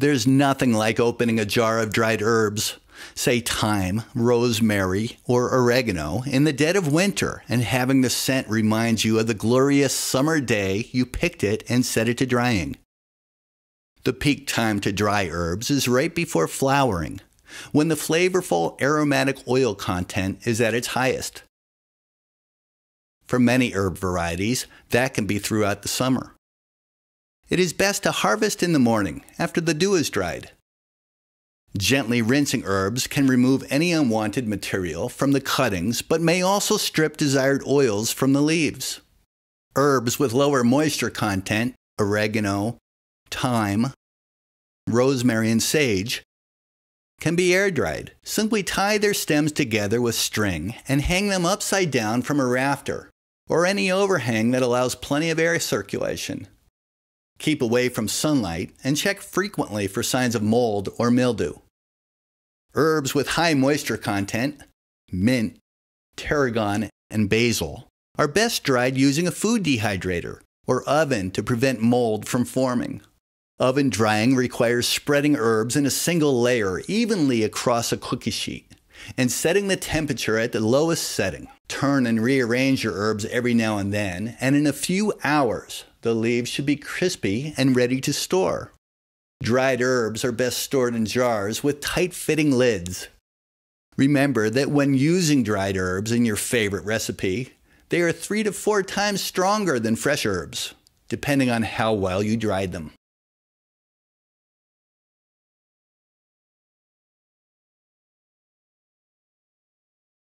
There's nothing like opening a jar of dried herbs, say thyme, rosemary, or oregano, in the dead of winter and having the scent remind you of the glorious summer day you picked it and set it to drying. The peak time to dry herbs is right before flowering, when the flavorful aromatic oil content is at its highest. For many herb varieties, that can be throughout the summer. It is best to harvest in the morning after the dew has dried. Gently rinsing herbs can remove any unwanted material from the cuttings, but may also strip desired oils from the leaves. Herbs with lower moisture content, oregano, thyme, rosemary, and sage, can be air dried. Simply tie their stems together with string and hang them upside down from a rafter or any overhang that allows plenty of air circulation. Keep away from sunlight and check frequently for signs of mold or mildew. Herbs with high moisture content, mint, tarragon, and basil, are best dried using a food dehydrator or oven to prevent mold from forming. Oven drying requires spreading herbs in a single layer evenly across a cookie sheet and setting the temperature at the lowest setting. Turn and rearrange your herbs every now and then, and in a few hours, the leaves should be crispy and ready to store. Dried herbs are best stored in jars with tight fitting lids. Remember that when using dried herbs in your favorite recipe, they are three to four times stronger than fresh herbs, depending on how well you dried them.